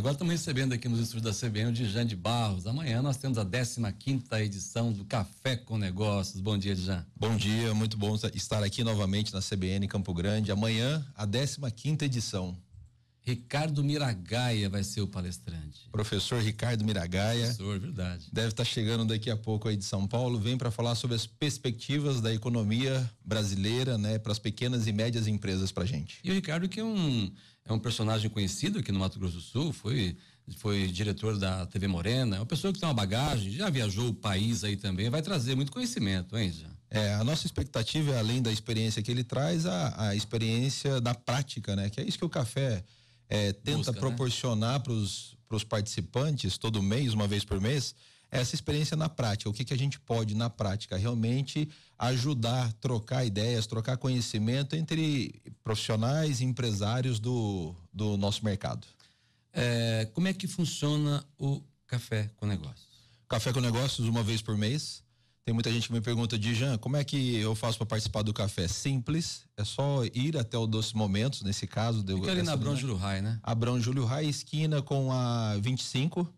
Agora estamos recebendo aqui nos estúdios da CBN o Dijan de Barros. Amanhã nós temos a 15 edição do Café com Negócios. Bom dia, Dijan. Bom dia, muito bom estar aqui novamente na CBN Campo Grande. Amanhã, a 15 edição. Ricardo Miragaia vai ser o palestrante. Professor Ricardo Miragaia. Professor, verdade. Deve estar tá chegando daqui a pouco aí de São Paulo. Vem para falar sobre as perspectivas da economia brasileira, né, para as pequenas e médias empresas para gente. E o Ricardo que é um é um personagem conhecido aqui no Mato Grosso do Sul, foi foi diretor da TV Morena, é uma pessoa que tem uma bagagem, já viajou o país aí também, vai trazer muito conhecimento, hein, já. É, a nossa expectativa, é além da experiência que ele traz, a, a experiência da prática, né? Que é isso que o café é, tenta Busca, né? proporcionar né? para os participantes todo mês, uma vez por mês, essa experiência na prática. O que, que a gente pode, na prática, realmente ajudar, trocar ideias, trocar conhecimento entre profissionais e empresários do, do nosso mercado. É, como é que funciona o Café com Negócios? Café com Negócios, uma vez por mês. Tem muita gente que me pergunta, Dijan, como é que eu faço para participar do café? Simples, é só ir até o Doce Momentos, nesse caso. Fica ali na Abrão Júlio Rai, né? Abrão Júlio Rai, esquina com a 25.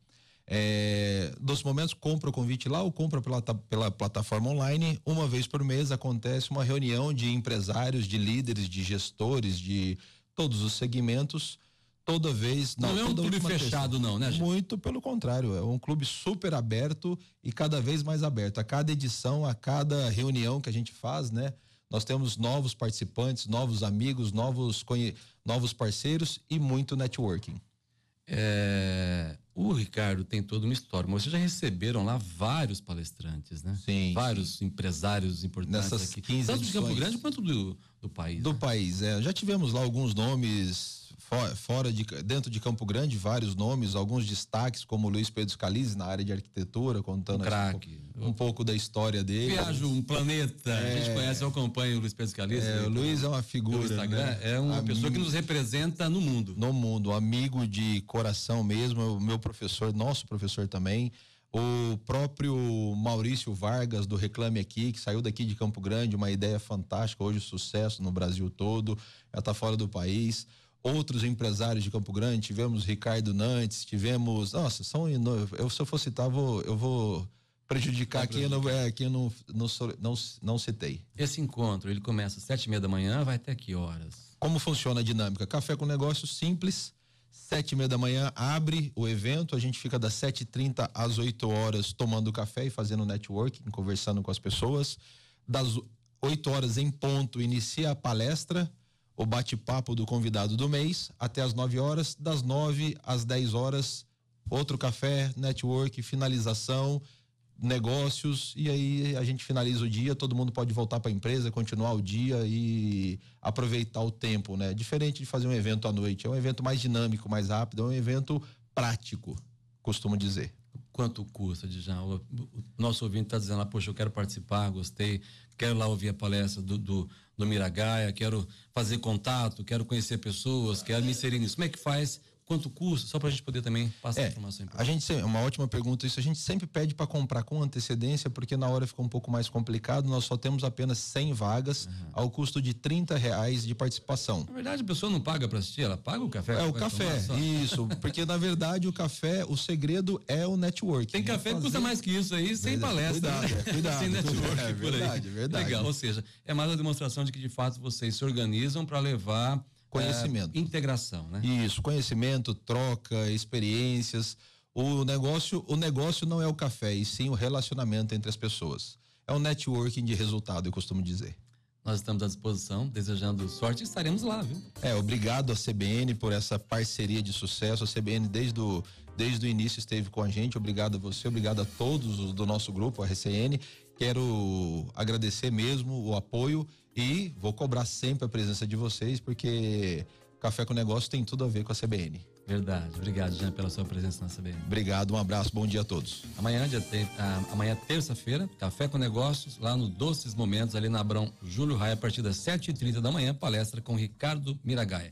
É, Doce Momentos compra o convite lá ou compra pela, pela plataforma online. Uma vez por mês acontece uma reunião de empresários, de líderes, de gestores, de todos os segmentos toda vez. Não, não é um clube fechado, não, né? Gente? Muito pelo contrário, é um clube super aberto e cada vez mais aberto. A cada edição, a cada reunião que a gente faz, né? Nós temos novos participantes, novos amigos, novos, novos parceiros e muito networking. É, o Ricardo tem toda uma história, mas vocês já receberam lá vários palestrantes, né? Sim. Vários sim. empresários importantes Nessas aqui. 15 Tanto de Campo Grande quanto do, do país. Do né? país, é. Já tivemos lá alguns nomes fora, de, dentro de Campo Grande, vários nomes, alguns destaques, como Luiz Pedro Scalise na área de arquitetura, contando um, assim, um, um pouco da história dele. Viajo um planeta, é, a gente é. conhece, eu acompanho o Luiz Pedro Scalise. É, o Luiz tá é uma figura, né? é uma amigo, pessoa que nos representa no mundo. No mundo, amigo de coração mesmo, é meu professor, nosso professor também, o próprio Maurício Vargas, do Reclame Aqui, que saiu daqui de Campo Grande, uma ideia fantástica, hoje sucesso no Brasil todo, já está fora do país outros empresários de Campo Grande, tivemos Ricardo Nantes, tivemos. Nossa, são. Eu, se eu for citar, vou, eu vou prejudicar quem eu, não, é, quem eu não, não, não, não citei. Esse encontro, ele começa às sete e meia da manhã, vai até que horas? Como funciona a dinâmica? Café com negócio simples, sete e meia da manhã abre o evento, a gente fica das sete e trinta às 8 horas tomando café e fazendo networking, conversando com as pessoas. Das 8 horas em ponto inicia a palestra, o bate-papo do convidado do mês até as 9 horas, das 9 às 10 horas, outro café, network, finalização, negócios e aí a gente finaliza o dia, todo mundo pode voltar para a empresa, continuar o dia e aproveitar o tempo, né? Diferente de fazer um evento à noite, é um evento mais dinâmico, mais rápido, é um evento prático, costumo dizer. Quanto custa, Djalma? O nosso ouvinte está dizendo lá, poxa, eu quero participar, gostei, quero lá ouvir a palestra do, do, do Miragaia, quero fazer contato, quero conhecer pessoas, quero me inserir nisso. Como é que faz Quanto custa? Só para a gente poder também passar é, a informação. A gente é uma ótima pergunta. Isso a gente sempre pede para comprar com antecedência, porque na hora fica um pouco mais complicado. Nós só temos apenas 100 vagas uhum. ao custo de 30 reais de participação. Na verdade, a pessoa não paga para assistir, ela paga o café. É o café, isso. Porque na verdade o café, o segredo é o network. Tem é café que custa mais que isso aí, sem verdade, palestra. Cuidado, né? cuidado. É, sem network é, por aí. Verdade, é verdade. Legal, ou seja, é mais uma demonstração de que de fato vocês se organizam para levar Conhecimento. É, integração, né? Isso, conhecimento, troca, experiências. O negócio, o negócio não é o café, e sim o relacionamento entre as pessoas. É um networking de resultado, eu costumo dizer. Nós estamos à disposição, desejando sorte e estaremos lá, viu? É, obrigado à CBN por essa parceria de sucesso. A CBN, desde o, desde o início, esteve com a gente. Obrigado a você, obrigado a todos do nosso grupo, a RCN. Quero agradecer mesmo o apoio e vou cobrar sempre a presença de vocês, porque Café com Negócio tem tudo a ver com a CBN. Verdade. Obrigado, Jean, pela sua presença na CBN. Obrigado, um abraço, bom dia a todos. Amanhã, dia, ah, amanhã terça-feira, Café com Negócios, lá no Doces Momentos, ali na Abrão Júlio Raia, a partir das 7h30 da manhã, palestra com Ricardo Miragaia.